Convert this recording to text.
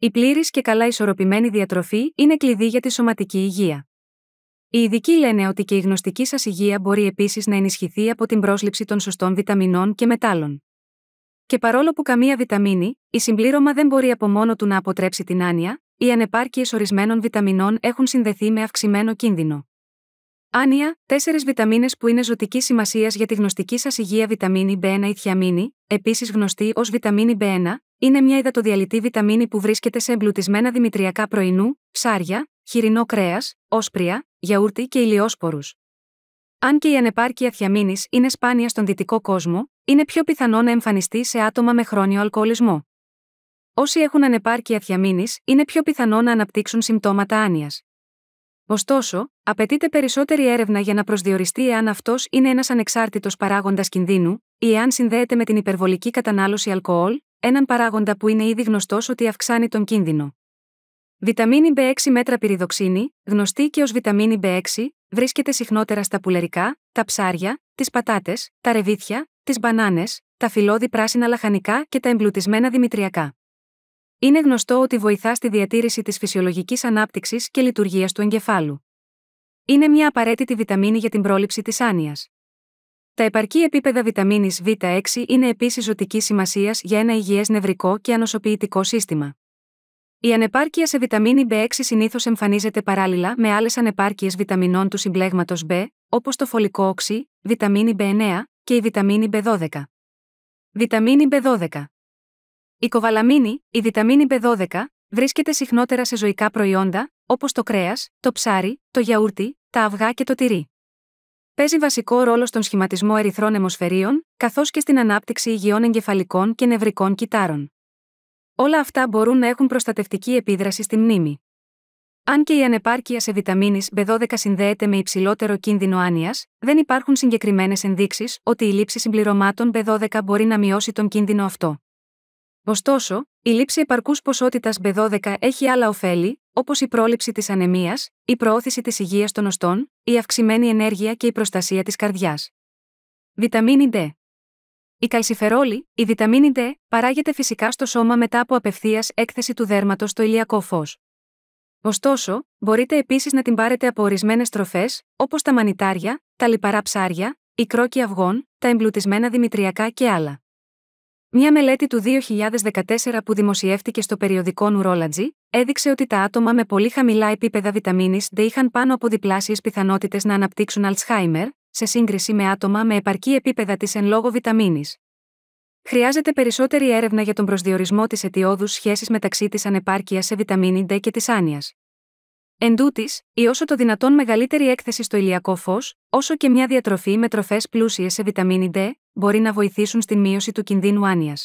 Η πλήρης και καλά ισορροπημένη διατροφή είναι κλειδί για τη σωματική υγεία. Οι ειδικοί λένε ότι και η γνωστική σας υγεία μπορεί επίσης να ενισχυθεί από την πρόσληψη των σωστών βιταμινών και μετάλλων. Και παρόλο που καμία βιταμίνη, η συμπλήρωμα δεν μπορεί από μόνο του να αποτρέψει την άνοια, οι ανεπάρκειες ορισμένων βιταμινών έχουν συνδεθεί με αυξημένο κίνδυνο. Άνια, τέσσερις βιταμίνες που είναι ζωτικής σημασίας για τη γνωστική σας υγεία βιταμίνη B1 ή θιαμίνη, επίσης γνωστή ως βιταμίνη B1, είναι μια υδατοδιαλυτή βιταμίνη που βρίσκεται σε εμπλουτισμένα δημητριακά πρωινού, ψάρια, χοιρινό κρέας, όσπρια, γιαούρτι και ηλιόσπορους. Αν και η ανεπάρκεια θιαμίνης είναι σπάνια στον δυτικό κόσμο, είναι πιο πιθανό να εμφανιστεί σε άτομα με χρόνιο αλκοολισμό. Όσοι έχουν ανεπάρκεια θιαμίνης, είναι πιο πιθανό να αναπτύξουν συμπτώματα άνοιας. Ωστόσο, απαιτείται περισσότερη έρευνα για να προσδιοριστεί εάν αυτός είναι ένας ανεξάρτητος παράγοντας κινδύνου ή εάν συνδέεται με την υπερβολική κατανάλωση αλκοόλ, έναν παράγοντα που είναι ήδη γνωστός ότι αυξάνει τον κίνδυνο. Βιταμίνη B6 μέτρα πυριδοξίνη, γνωστή και ως βιταμίνη B6, βρίσκεται συχνότερα στα πουλερικά, τα ψάρια, τις πατάτες, τα ρεβίθια, τις μπανάνες, τα φιλόδη πράσινα λαχανικά και τα εμπλουτισμένα δημητριακά. Είναι γνωστό ότι βοηθά στη διατήρηση της φυσιολογικής ανάπτυξης και λειτουργίας του εγκεφάλου. Είναι μια απαραίτητη βιταμίνη για την πρόληψη της άνοιας. Τα επαρκή επίπεδα βιταμίνης β6 είναι επίσης ζωτική σημασίας για ένα υγιές νευρικό και ανοσοποιητικό σύστημα. Η ανεπάρκεια σε βιταμίνη B6 συνήθως εμφανίζεται παράλληλα με άλλες ανεπάρκειες βιταμινών του συμπλέγματος B, όπως το φωλικό οξυ οξύ, βιταμίνη B9 και η βιταμίνη B12. Βιταμίνη B12. Η κοβαλαμίνη, η βιταμίνη B12, βρίσκεται συχνότερα σε ζωικά προϊόντα, όπως το κρέας, το ψάρι, το γιαούρτι, τα αυγά και το τυρί. Παίζει βασικό ρόλο στον σχηματισμό ερυθρών αιμοσφαιρίων, καθώς και στην ανάπτυξη υγιών εγκεφαλικών και νευρικών κυτάρων. Όλα αυτά μπορούν να έχουν προστατευτική επίδραση στη μνήμη. Αν και η ανεπάρκεια σε βιταμίνης B12 συνδέεται με υψηλότερο κίνδυνο άνοιας, δεν υπάρχουν συγκεκριμένες ενδείξεις ότι η λήψη συμπληρωμάτων B12 μπορεί να μειώσει τον κίνδυνο αυτό. Ωστόσο, η λήψη επαρκούς ποσότητας B12 έχει άλλα ωφέλη, όπως η πρόληψη της ανεμίας, η προώθηση της υγείας των οστών, η αυξημένη ενέργεια και η προστασία της καρδιάς. Βιταμίνη D. Η καλσιφερόλη, η βιταμίνη D, παράγεται φυσικά στο σώμα μετά από απευθείας έκθεση του δέρματος στο ηλιακό φως. Ωστόσο, μπορείτε επίσης να την πάρετε από ορισμένες τροφές, όπως τα μανιτάρια, τα λιπαρά ψάρια, η κρόκη αυγών, τα εμπλουτισμένα δημητριακά και άλλα. Μια μελέτη του 2014 που δημοσιεύτηκε στο περιοδικό Neurology έδειξε ότι τα άτομα με πολύ χαμηλά επίπεδα βιταμίνης D είχαν πάνω από διπλάσιες πιθανότητες να αναπτύξουν Alzheimer, σε σύγκριση με άτομα με επαρκή επίπεδα της εν λόγω βιταμίνης. Χρειάζεται περισσότερη έρευνα για τον προσδιορισμό της αιτιόδου σχέσης μεταξύ της ανεπάρκειας σε βιταμίνη D και της άνοιας. Εν τούτης, η όσο το δυνατόν μεγαλύτερη έκθεση στο ηλιακό φως, όσο και μια διατροφή με τροφές πλούσιες σε βιταμίνη D, μπορεί να βοηθήσουν στην μείωση του κινδύνου άνοιας.